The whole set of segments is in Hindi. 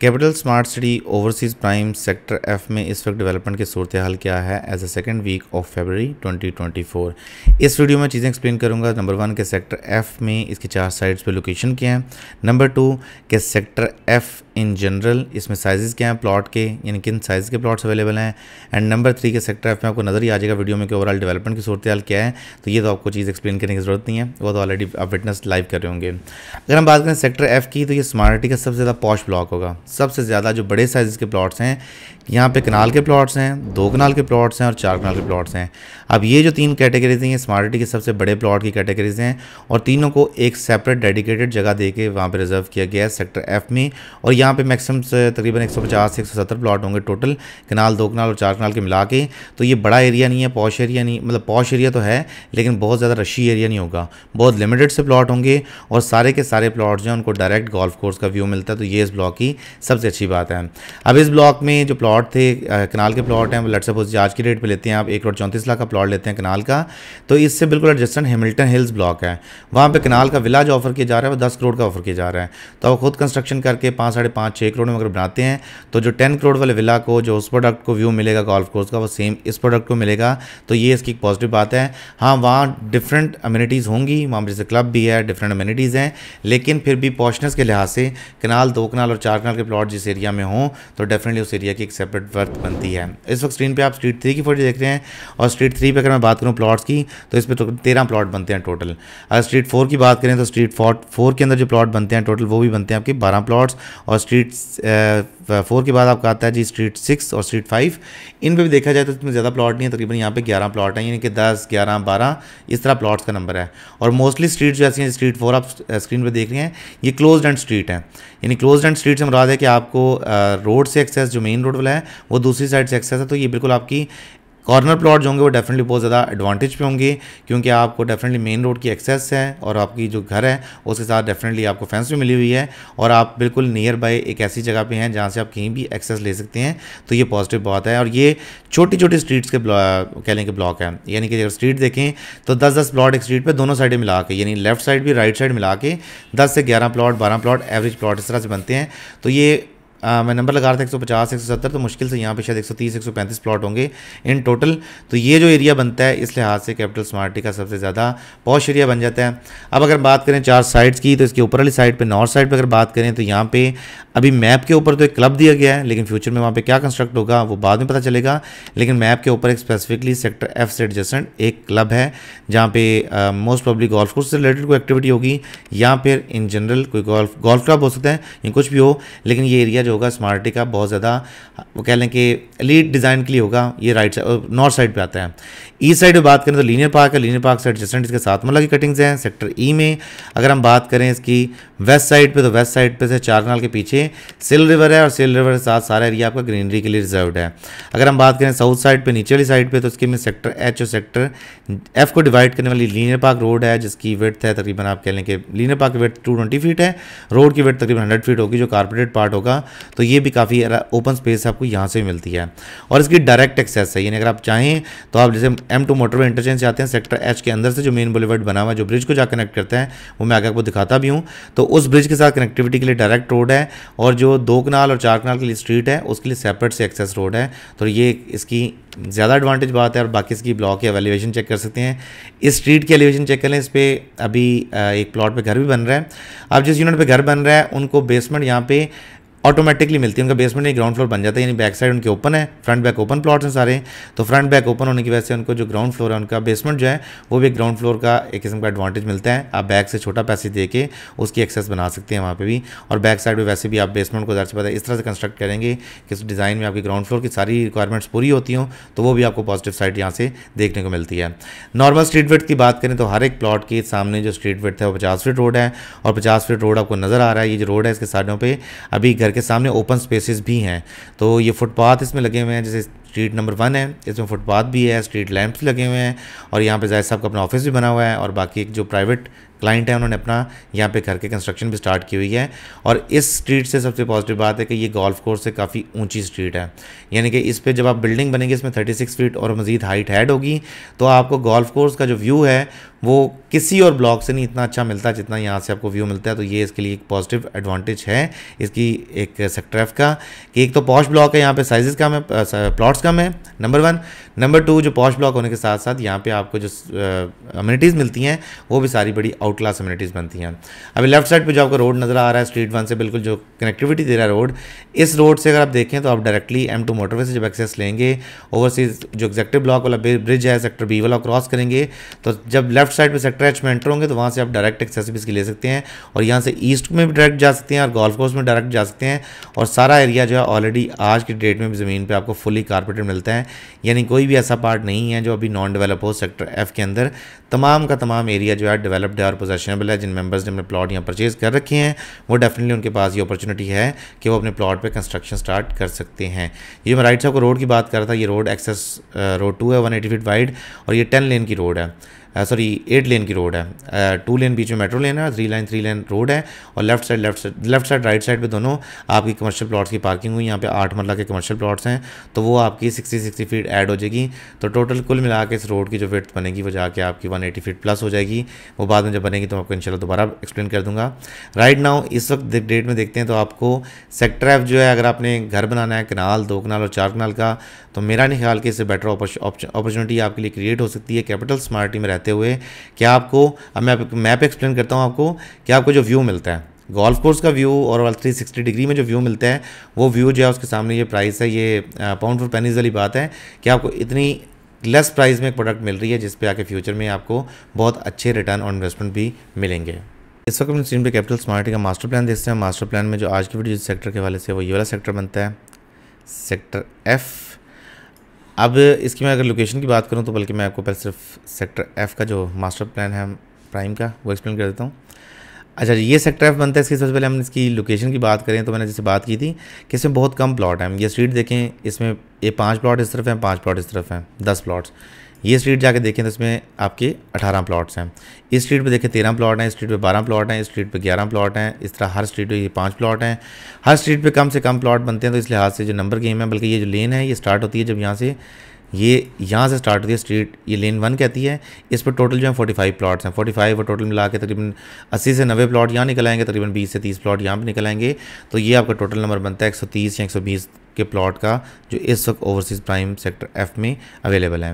capital smart city overseas prime sector F में इस वक्त डेवलपमेंट की सूरत हाल क्या है as a second week of February 2024 इस वीडियो में चीज़ें एक्सप्लेन करूंगा नंबर वन के सेक्टर एफ में इसके चार साइड्स पे लोकेशन क्या है नंबर टू के सेक्टर एफ इन जनरल इसमें साइजेस क्या हैं प्लॉट के यानी किन साइज़ के प्लॉट्स अवेलेबल हैं एंड नंबर थ्री के सेक्टर एफ में आपको नज़र ही आ जाएगा वीडियो में कि ओवरऑल डेवलपमेंट की सूरत क्या है तो ये तो आपको चीज़ एक्सप्लेन करने की ज़रूरत नहीं है वो तो ऑलरेडी आप विटनेस लाइव कर रहे होंगे अगर हम बात करें सेक्टर एफ़ की तो ये स्मार्टी का सबसे ज़्यादा पॉश ब्लॉक होगा सबसे ज़्यादा जो बड़े साइज़ के प्लॉट्स हैं यहाँ पे कनाल के प्लॉट्स हैं दो कनाल के प्लॉट्स हैं और चार कनाल के प्लॉट्स हैं अब ये जो तीन कैटेगरीज हैं ये स्मार्टी के सबसे बड़े प्लॉट की कैटेगरीज हैं और तीनों को एक सेपरेट डेडिकेटेड जगह दे के वहाँ पर रिजर्व किया गया है सेक्टर एफ़ में और यहाँ यहाँ पे मैक्सिमम तकरीबन 150 से 170 प्लाट होंगे टोटल कनाल दो कनाल और चार कनाल के मिला के तो ये बड़ा एरिया नहीं है पॉश एरिया नहीं मतलब पॉश एरिया तो है लेकिन बहुत ज़्यादा रशी एरिया नहीं होगा बहुत लिमिटेड से प्लाट होंगे और सारे के सारे प्लाट जो हैं उनको डायरेक्ट गोल्फ कोर्स का व्यू मिलता है तो ये इस ब्लॉक की सबसे अच्छी बात है अब इस ब्लॉक में जो प्लाट थे कनाल के प्लाट हैं वो लट सपोज आज की डेट पर लेते हैं आप एक करोड़ चौंतीस लाख का प्लाट लेते हैं कनाल का तो इससे बिल्कुल एडजस्टन हेमिल्टन हिल्स ब्लॉक है वहाँ पर कनाल का विलाज ऑफर किया जा रहा है वो दस करोड़ का ऑफर किया जा रहा है तो खुद कंस्ट्रक्शन करके पाँच साढ़े पाँच छः करोड़ में अगर बनाते हैं तो जो टेन करोड़ वाले विला को जो उस प्रोडक्ट को व्यू मिलेगा गोल्फ कोर्स का वो सेम इस प्रोडक्ट को मिलेगा तो ये इसकी एक पॉजिटिव बात है हाँ वहाँ डिफरेंट अम्यूनिटीज़ होंगी वहाँ जैसे क्लब भी है डिफरेंट अम्यूनिटीज़ हैं लेकिन फिर भी पॉशनेस के लिहाज से कनाल दो कनाल और चार कनाल के प्लॉट जिस एरिया में हों तो डेफिनेटली उस एरिया की एक सेपरेट वर्थ बनती है इस वक्त स्क्रीन पर आप स्ट्रीट थ्री की फोटो देख रहे हैं और स्ट्रीट थ्री पर अगर मैं बात करूँ प्लॉट्स की तो इस पर तो तेरह प्लॉट बनते हैं टोटल अगर स्ट्रीट फोर की बात करें तो स्ट्रीट फोर फोर के अंदर जो प्लॉट बनते हैं टोटल वो भी बनते हैं आपके बारह प्लॉट्स और स्ट्रीट फोर uh, के बाद आपका आता है जी स्ट्रीट सिक्स और स्ट्रीट फाइव इन पर भी देखा जाए तो इसमें ज़्यादा प्लॉट नहीं है तकरीबन यहाँ पे ग्यारह प्लॉट हैं यानी कि दस ग्यारह बारह इस तरह प्लॉट्स का नंबर है और मोस्टली स्ट्रीट जो ऐसी हैं स्ट्रीट फोर आप स्क्रीन uh, पर देख रहे हैं ये क्लोज एंड स्ट्रीट है यानी क्लोज एंड स्ट्रीट से मुराद है कि आपको रोड uh, से एक्सेस जो मेन रोड वाला है वो दूसरी साइड से एक्सेस है तो ये बिल्कुल आपकी कॉर्नर प्लॉट जो होंगे वो डेफिनेटली बहुत ज़्यादा एडवांटेज पे होंगे क्योंकि आपको डेफिनेटली मेन रोड की एक्सेस है और आपकी जो घर है उसके साथ डेफिनेटली आपको फेंस भी मिली हुई है और आप बिल्कुल नियर बाय एक ऐसी जगह पर हैं जहाँ से आप कहीं भी एक्सेस ले सकते हैं तो ये पॉजिटिव बहुत है और ये छोटी छोटी स्ट्रीट्स के कह लें कि ब्लॉक है यानी कि अगर स्ट्रीट देखें तो दस दस प्लॉट एक स्ट्रीट पर दोनों साइडें मिला के यानी लेफ्ट साइड भी राइट साइड मिला के दस से ग्यारह प्लॉट बारह प्लॉट एवरेज प्लॉट इस तरह से बनते हैं तो ये आ, मैं नंबर लगा रहा था एक सौ पचास एक सौ सत्तर तो मुश्किल से यहाँ पे शायद एक सौ तीस एक सौ पैंतीस प्लॉट होंगे इन टोटल तो ये जो एरिया बनता है इस लिहाज से कैपिटल स्मार्टी का सबसे ज़्यादा पॉश एरिया बन जाता है अब अगर बात करें चार साइड्स की तो इसके ऊपर वाली साइड पर नॉर्थ साइड पर अगर बात करें तो यहाँ पे अभी मैप के ऊपर तो एक क्लब दिया गया है लेकिन फ्यूचर में वहाँ पर क्या कंस्ट्रक्ट होगा वो बाद में पता चलेगा लेकिन मैप के ऊपर एक स्पेसिफिकली सेक्टर एफ से एडजस्टेंट एक क्लब है जहाँ पे मोस्ट पब्लिक गोल्फ कोर्स से रिलेटेड कोई एक्टिविटी होगी या फिर इन जनरल कोई गोल्फ गोल्फ क्लब हो सकता है या कुछ भी हो लेकिन ये एरिया जो होगा स्मार्टी का बहुत ज़्यादा वो कह लें कि लीड डिज़ाइन के लिए होगा ये राइट साइड नॉर्थ साइड पे आता है ईस्ट साइड में बात करें तो लीनियर पार्क है लीनियर पार्क साइड एडजस्टेंट इसके साथ मतलब की कटिंग्स हैं सेक्टर ई e में अगर हम बात करें इसकी वेस्ट साइड पर तो वेस्ट साइड पर से चारनाल के पीछे सिल रिवर है और सिल रिवर के साथ सारा एरिया आपका ग्रीनरी के लिए रिजर्व है अगर हम बात करें साउथ साइड पर नीचे वाली साइड पर तो इसके में सेक्टर एच और सेक्टर एफ को डिवाइड करने वाली लीनियर पार्क रोड है जिसकी वेथ है तकरीबन आप कह लें कि लीनियर पार्क की वेथ टू फीट है रोड की वेथ तकरीबन हंड्रेड फीट होगी जो कारपोरेट पार्ट होगा तो ये भी काफ़ी ओपन स्पेस आपको यहाँ से मिलती है और इसकी डायरेक्ट एक्सेस है यानी अगर आप चाहें तो आप जैसे एम टू मोटरवे इंटरचेंज आते हैं सेक्टर एच के अंदर से जो मेन बुलेवर्ड बना हुआ है जो ब्रिज को जा कनेक्ट करता है वो मैं आगे आपको दिखाता भी हूँ तो उस ब्रिज के साथ कनेक्टिविटी के लिए डायरेक्ट रोड है और जो दो कनाल और चार कनाल के लिए स्ट्रीट है उसके लिए सेपरेट से एक्सेस रोड है तो ये इसकी ज़्यादा एडवांटेज बात है और बाकी इसकी ब्लॉक या एवेल्यूएशन चेक कर सकते हैं इस स्ट्रीट की एलिवेशन चेक कर लें इस पर अभी एक प्लॉट पे घर भी बन रहा है अब जिस यूनिट पे घर बन रहा है उनको बेसमेंट यहाँ पे ऑटोमेटिकली मिलती है उनका बेसमेंट नहीं ग्राउंड फ्लोर बन जाता है यानी बैक साइड उनके ओपन है फ्रंट बैक ओपन प्लॉट्स हैं सारे तो फ्रंट बैक ओपन होने की वजह से उनको जो ग्राउंड फ्लोर है उनका बेसमेंट जो है वो भी ग्राउंड फ्लोर का एक किस्म का एडवांटेज मिलता है आप बैक से छोटा पैसे दे के उसकी एक्सेस बना सकते हैं वहाँ पर भी और बैक साइड में वैसे भी आप बेसमेंट को से पता इस तरह से कंस्ट्रक्ट करेंगे कि उस डिज़ाइन में आपकी ग्राउंड फ्लोर की सारी रिक्वायरमेंट्स पूरी होती हों तो वो भी आपको पॉजिटिव साइड यहाँ से देखने को मिलती है नॉर्मल स्ट्रीट वेट की बात करें तो हर एक प्लॉट के सामने जो स्ट्रीट वेट है वो पचास फीट रोड है और पचास फीट रोड आपको नज़र आ रहा है ये जो रोड है इसके साइडों पर अभी घर के सामने ओपन स्पेसेस भी हैं तो ये फुटपाथ इसमें लगे हुए हैं जैसे स्ट्रीट नंबर वन है इसमें फुटपाथ भी है स्ट्रीट लैंप्स लगे हुए हैं और यहाँ पे जायद साहब का अपना ऑफिस भी बना हुआ है और बाकी एक जो प्राइवेट क्लाइंट है उन्होंने अपना यहाँ पे घर के कंस्ट्रक्शन भी स्टार्ट की हुई है और इस स्ट्रीट से सबसे पॉजिटिव बात है कि ये गोल्फ कोर्स से काफ़ी ऊंची स्ट्रीट है यानी कि इस पर जब आप बिल्डिंग बनेंगे इसमें 36 फीट और मज़ीद हाइट हैड होगी तो आपको गोल्फ कोर्स का जो व्यू है वो किसी और ब्लॉक से नहीं इतना अच्छा मिलता जितना यहाँ से आपको व्यू मिलता है तो ये इसके लिए एक पॉजिटिव एडवांटेज है इसकी एक सेक्टर एफ का कि एक तो पॉश ब्लॉक है यहाँ पे साइजेस कम है प्लॉट्स कम है नंबर वन नंबर टू जो पॉश ब्लॉक होने के साथ साथ यहाँ पे आपको जो अम्यूनिटीज़ मिलती हैं वो भी सारी बड़ी आउट क्लास अम्यूनिटीज़ बनती हैं अभी लेफ्ट साइड पे जो आपको रोड नज़र आ रहा है स्ट्रीट वन से बिल्कुल जो कनेक्टिविटी दे रहा है रोड इस रोड से अगर आप देखें तो आप डायरेक्टली एम टू मोटरवे से जब एक्सेस लेंगे ओवरसीज जो एग्जेक्टिव ब्लॉक वाला ब्रिज है सेक्टर बी वाला क्रॉस करेंगे तो जब लेफ्ट साइड पर सेक्टर एच में एंटर होंगे तो वहाँ से आप डायरेक्ट एक्सेस भी इसकी ले सकते हैं और यहाँ से ईस्ट में भी डायरेक्ट जा सकते हैं और गोल्फ कोर्स में डायरेक्ट जा सकते हैं और सारा एरिया जो है ऑलरेडी आज की डेट में ज़मीन पर आपको फुली कारपेटेड मिलता है यानी कोई भी ऐसा पार्ट नहीं है जो अभी नॉन डेवलप हो सेक्टर एफ़ के अंदर तमाम का तमाम एरिया जो है डेवलप्ड है और पोजेशनेबल है जिन मेंबर्स ने अपने प्लॉट यहाँ परचेज़ कर रखे हैं वो डेफिनेटली उनके पास ये अपॉर्चुनिटी है कि वो अपने प्लॉट पर कंस्ट्रक्शन स्टार्ट कर सकते हैं ये मैं राइट साहब को रोड की बात कर रहा था ये रोड एक्सेस रोड टू है वन एटी फीट वाइड और ये टेन लेन की रोड है सॉरी एट लेन की रोड है टू uh, लेन बीच में मेट्रो लेन है three line three lane road है और left side left side left side right side पे दोनों आपकी कमर्शियल प्लॉट्स की पार्किंग हुई यहाँ पे आठ मरला के कमर्शियल प्लॉट्स हैं तो वो आपकी सिक्सटी सिक्सटी फीट ऐड हो जाएगी तो टोटल कुल मिला के इस रोड की जो विर्थ बनेगी वो जाके आपकी वन एटी फीट प्लस हो जाएगी वो बाद में जब बनेगी तो आपको इनशाला दोबारा एक्सप्लेन कर दूंगा राइट नाउ इस वक्त डेट में देखते हैं तो आपको सेक्टर एफ जो है अगर आपने घर बनाना है कनाल दो कनाल और चार कनाल का तो मेरा नहीं ख्याल कि इससे बेटर अपॉर्चुनिटी आपके लिए क्रिएट हो सकती है कैपिटल स्मार्टी में रहते करते हुए क्या आपको मैं मैप एक्सप्लेन करता हूँ आपको कि आपको जो व्यू मिलता है गोल्फ कोर्स का व्यू और थ्री सिक्सटी डिग्री में जो व्यू मिलता है वो व्यू जो है उसके सामने ये प्राइस है ये पाउंड फॉर पेनीज वाली बात है कि आपको इतनी लेस प्राइस में एक प्रोडक्ट मिल रही है जिस पे आके फ्यूचर में आपको बहुत अच्छे रिटर्न और इन्वेस्टमेंट भी मिलेंगे इस वक्त हम स्क्रीन पे कैपिटल स्मार्टी का मास्टर प्लान देखते हैं मास्टर प्लान में जो आज की वीडियो सेक्टर के हवाले से वो ये वाला सेक्टर बनता है सेक्टर एफ़ अब इसकी मैं अगर लोकेशन की बात करूँ तो बल्कि मैं आपको पहले सिर्फ सेक्टर एफ़ का जो मास्टर प्लान है प्राइम का वो एक्सप्लेन कर देता हूँ अच्छा ये सेक्टर एफ बनता है इसकी सबसे पहले हम इसकी लोकेशन की बात करें तो मैंने जैसे बात की थी कि इसमें बहुत कम प्लॉट हैं ये स्ट्रीट देखें इसमें ये पाँच प्लॉट इस तरफ हैं पाँच प्लॉट इस तरफ हैं दस प्लॉट्स ये स्ट्रीट जाके देखें तो इसमें आपके अठारह प्लॉट्स हैं इस स्ट्रीट पे देखें तेरह प्लॉट हैं इस स्ट्रीट पे बारह प्लॉट हैं इस स्ट्रीट पे ग्यारह प्लॉट हैं इस तरह हर स्ट्रीट पे ये पांच प्लॉट हैं हर स्ट्रीट पे कम से कम प्लॉट बनते हैं तो इस लिहाज से जो नंबर गेम है बल्कि ये जो लेन है ये स्टार्ट होती है जब यहाँ से ये यहाँ से स्टार्ट होती है स्ट्रीट ये लेन वन कहती है इस पर टोटल जो है फोर्टी फाइव प्लाट्स हैं फोर्टी फाइव और टोटल मिला के तकरीबन अस्सी से नब्बे प्लाट यहाँ निकल आएंगे तकरीबन बीस से तीस प्लाट यहाँ पर निकल आएंगे तो ये आपका टोटल नंबर बनता है एक सौ तीस या एक सौ बीस के प्लॉट का जो इस वक्त ओवरसीज़ प्राइम सेक्टर एफ में अवेलेबल है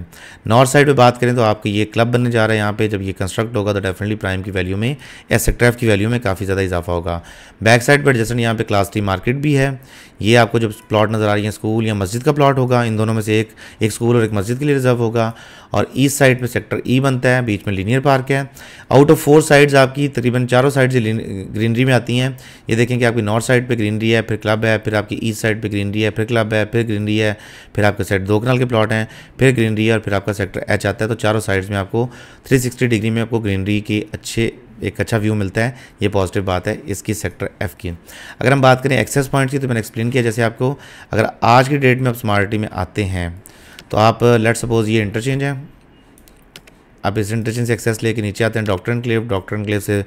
नॉर्थ साइड पे बात करें तो आपके ये क्लब बनने जा रहा है यहाँ पे जब ये कंस्ट्रक्ट होगा तो डेफिनेटली प्राइम की वैल्यू में या सेक्टर एफ की वैल्यू में काफ़ी ज़्यादा इजाफा होगा बैक साइड पर जैसे यहाँ पे क्लास टी मार्केट भी है ये आपको जब प्लॉट नज़र आ रही है स्कूल या मस्जिद का प्लॉट होगा इन दोनों में से एक एक स्कूल और एक मस्जिद के लिए रिजर्व होगा और ईस्ट साइड में सेक्टर ई बनता है बीच में लीनियर पार्क है आउट ऑफ फोर साइड्स आपकी तकरीबन चारों साइड ग्रीनरी में आती हैं ये देखें कि आपकी नॉर्थ साइड पर ग्रीनरी है फिर क्लब है फिर आपकी ईस्ट साइड पर ग्रीनरी है फिर क्लब है फिर ग्रीनरी है फिर आपके सेट दो कनाल के प्लॉट हैं फिर ग्रीनरी है और फिर आपका सेक्टर एच आता है तो चारों साइड्स में आपको 360 डिग्री में आपको ग्रीनरी के अच्छे एक अच्छा व्यू मिलता है ये पॉजिटिव बात है इसकी सेक्टर एफ़ की अगर हम बात करें एक्सेस पॉइंट की तो मैंने एक्सप्लेन किया जैसे आपको अगर आज की डेट में आप स्मार्टी में आते हैं तो आप लेट सपोज ये इंटरचेंज है आप इस इंटरचेंज से एक्सेस लेके नीचे आते हैं डॉक्टर क्लेव डॉक्टर क्लेव से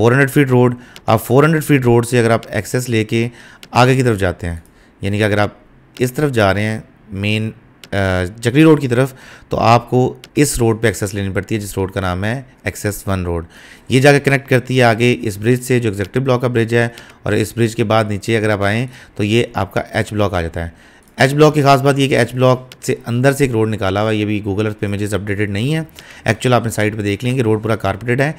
400 फीट रोड आप 400 फीट रोड से अगर आप एक्सेस लेके आगे की तरफ जाते हैं यानी कि अगर आप इस तरफ जा रहे हैं मेन जकरी रोड की तरफ तो आपको इस रोड पे एक्सेस लेनी पड़ती है जिस रोड का नाम है एक्सेस वन रोड ये जाकर कनेक्ट करती है आगे इस ब्रिज से जो एग्जेक्टिव ब्लॉक का ब्रिज है और इस ब्रिज के बाद नीचे अगर आप आएँ तो ये आपका एच ब्लॉक आ जाता है एच ब्लॉक की खास बात ये कि एच ब्लॉक से अंदर से एक रोड निकाला हुआ है ये भी गूगल अर्थ पे इमेजेस अपडेटेड नहीं है एक्चुअल आपने साइट पे देख लेंगे रोड पूरा कारपेटेड है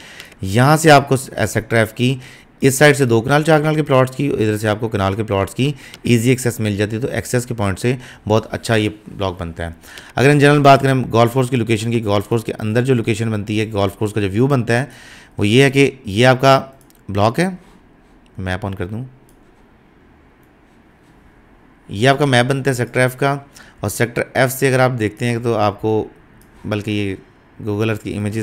यहाँ से आपको सेक्टर एफ की इस साइड से दो कनाल चार कनाल के प्लॉट्स की इधर से आपको कनाल के प्लॉट्स की इजी एक्सेस मिल जाती है तो एक्सेस के पॉइंट से बहुत अच्छा ये ब्लॉक बनता है अगर इन जनरल बात करें गोल्फ कोर्स की लोकेशन की गोल्फ कोर्स के अंदर जो लोकेशन बनती है गोल्फ कोर्स का जो व्यू बनता है वो ये है कि ये आपका ब्लॉक है मैप ऑन कर दूँ ये आपका मैप बनता है सेक्टर एफ़ का और सेक्टर एफ़ से अगर आप देखते हैं तो आपको बल्कि ये गूगल अर्थ की image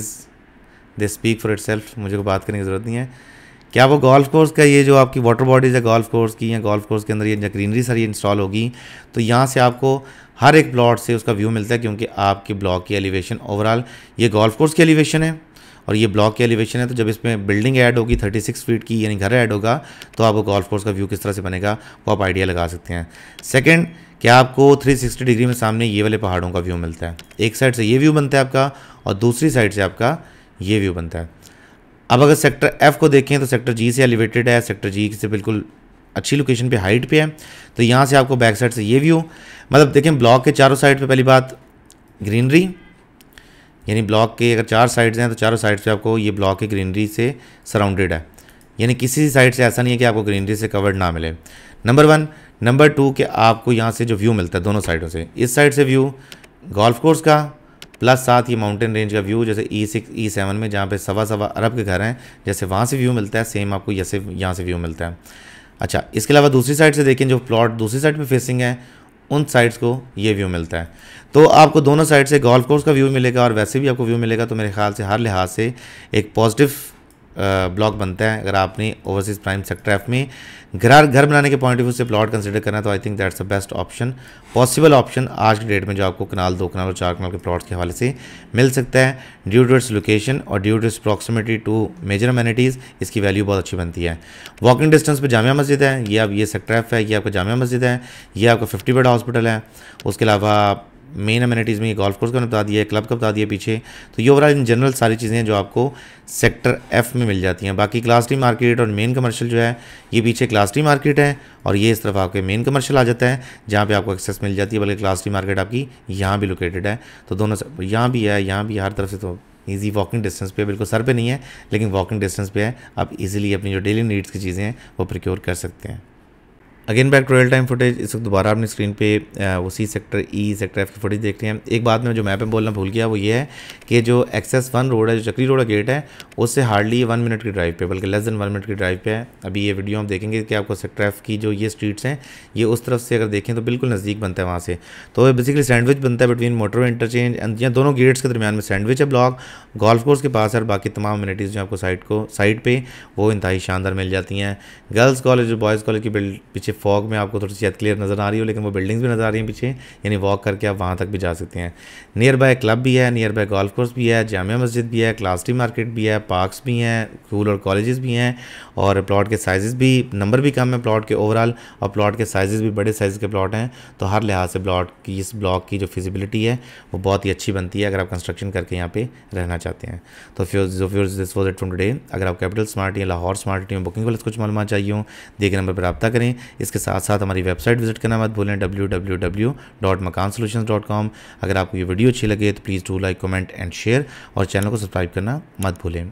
they speak for it मुझे को बात करने की ज़रूरत नहीं है क्या वो गोल्फ कोर्स का ये जो आपकी वाटर बॉडीज़ है गोल्फ कोर्स की या गोल्फ कोर्स के अंदर ये ग्रीनरी सारी इंस्टॉल होगी तो यहाँ से आपको हर एक प्लॉट से उसका व्यू मिलता है क्योंकि आपके ब्लॉक की एलिवेशन ओवरऑल ये गोल्फ कोर्स की एलिवेशन है और ये ब्लॉक की एलिवेशन है तो जब इसमें बिल्डिंग ऐड होगी 36 फीट की यानी घर ऐड होगा तो आप गोल्फ कोर्स का व्यू किस तरह से बनेगा वो आप आइडिया लगा सकते हैं सेकंड क्या आपको 360 डिग्री में सामने ये वाले पहाड़ों का व्यू मिलता है एक साइड से ये व्यू बनता है आपका और दूसरी साइड से आपका ये व्यू बनता है अब अगर सेक्टर एफ को देखें तो सेक्टर जी से एलिवेटेड है सेक्टर जी से बिल्कुल अच्छी लोकेशन पे हाइट पे है तो यहाँ से आपको बैक साइड से ये व्यू मतलब देखें ब्लॉक के चारों साइड पे पहली बात ग्रीनरी यानी ब्लॉक के अगर चार साइड्स हैं तो चारों साइड्स पे आपको ये ब्लॉक की ग्रीनरी से सराउंडेड है यानी किसी साइड से ऐसा नहीं है कि आपको ग्रीनरी से कवर्ड ना मिले नंबर वन नंबर टू कि आपको यहाँ से जो व्यू मिलता है दोनों साइडों से इस साइड से व्यू गोल्फ कोर्स का प्लस साथ ये माउंटेन रेंज का व्यू जैसे ई सिक्स ई सेवन में जहाँ पे सवा सवा अरब के घर हैं जैसे वहाँ से व्यू मिलता है सेम आपको जैसे से यहाँ से व्यू मिलता है अच्छा इसके अलावा दूसरी साइड से देखें जो प्लॉट दूसरी साइड पर फेसिंग है उन साइड्स को ये व्यू मिलता है तो आपको दोनों साइड से गोल्फ कोर्स का व्यू मिलेगा और वैसे भी आपको व्यू मिलेगा तो मेरे ख्याल से हर लिहाज से एक पॉजिटिव ब्लॉक बनता है अगर आपने ओवरसीज प्राइम सेक्टर एफ में घर घर बनाने के पॉइंट ऑफ व्यू से प्लॉट कंसिडर करना है तो I think that's the best option possible option आज के डेट में जो आपको कनाल दो कनाल और चार कनाल के प्लॉट्स के हवाले से मिल सकता है ड्यू टू इट्स लोकेशन और due to its proximity to major amenities इसकी वैल्यू बहुत अच्छी बनती है वॉकिंग डिस्टेंस पर जामिया मस्जिद है ये आप ये सेक्टर एफ है ये आपका जामिया मस्जिद है ये आपका फिफ्टी बेड हॉस्पिटल है उसके अलावा मेन अम्यूनिटीज़ में ये गोल्फ कोर्स का बता दिया है क्लब का बता दिया पीछे तो ये ओवरऑल इन जनरल सारी चीज़ें जो आपको सेक्टर एफ में मिल जाती हैं बाकी क्लास डी मार्केट और मेन कमर्शियल जो है ये पीछे क्लास डी मार्केट है और ये इस तरफ आपके मेन कमर्शियल आ जाता है जहाँ पर आपको एक्सेस मिल जाती है बल्कि क्लास डी मार्केट आपकी यहाँ भी लोकेटेड है तो दोनों यहाँ भी है यहाँ भी हर तरफ से तो ईजी वॉकिंग डिस्टेंस पे बिल्कुल सर पे नहीं है लेकिन वॉकिंग डिस्टेंस पे है आप इजीली अपनी जो डेली नीड्स की चीज़ें हैं वो प्रिक्योर कर सकते हैं again back to real time footage इस वक्त दोबारा अपनी स्क्रीन पे उसी सेक्टर ई सेक्टर एफ की फुटेज देख रहे हैं एक बात में जो मैप में बोलना भूल गया वो ये है कि जो एक्सेस वन रोड है जो चक्री रोड का गेट है उससे हार्डली वन मिनट की ड्राइव पे बल्कि लेस दैन वन मिनट की ड्राइव पे है अभी ये वीडियो हम देखेंगे कि आपको सेक्ट्रैफ की जो ये स्ट्रीट्स हैं ये उस तरफ से अगर देखें तो बिल्कुल नज़दीक बनता है वहाँ से तो बेसिकली सैंडविच बनता है बिटवीन मोटरवे इंटरचेंज या दोनों गेट्स के दरमियान में सैंडविच है ब्लॉक गोल्फ कोर्स के पास और बाकी तमाम अम्यूनिटीज़ जो आपको साइड को साइड पर वो इंतहाई शानदार मिल जाती हैं गर्ल्स कॉलेज और बॉयज़ कॉलेज की पीछे फॉग में आपको थोड़ी सी क्लियर नज़र आ रही हो लेकिन वो बिल्डिंग्स भी नज़र आ रही हैं पीछे यानी वॉक करके आप वहाँ तक भी जा सकते हैं नियर बाय क्लब भी है नियर बाय गोल्फ कोर्स भी है जामिया मस्जिद भी है क्लास्टी मार्केट भी है पार्क्स भी हैं स्कूल और कॉलेजेस भी हैं और प्लॉट के साइज़ भी नंबर भी कम है प्लॉट के ओवरऑल और प्लॉट के साइज़ भी बड़े साइज़ के प्लॉट हैं तो हर लिहाज से प्लॉट की इस ब्लॉक की जो फिजिबिलिटी है वो बहुत ही अच्छी बनती है अगर आप कंस्ट्रक्शन करके यहाँ पे रहना चाहते हैं तो fuse fuse this was it from today अगर आप कैपिटल स्मार्ट या लाहौर स्मार्ट में बुकिंग वाले कुछ मालूम चाहिए हों देखे नंबर पर रब्ता करें इसके साथ साथ हमारी वेबसाइट विजिट करना मत भूलें W W W dot Makaan solution dot com अगर आपको ये वीडियो अच्छी लगे तो please do like comment and share और चैनल को सब्सक्राइब करना मत भूलें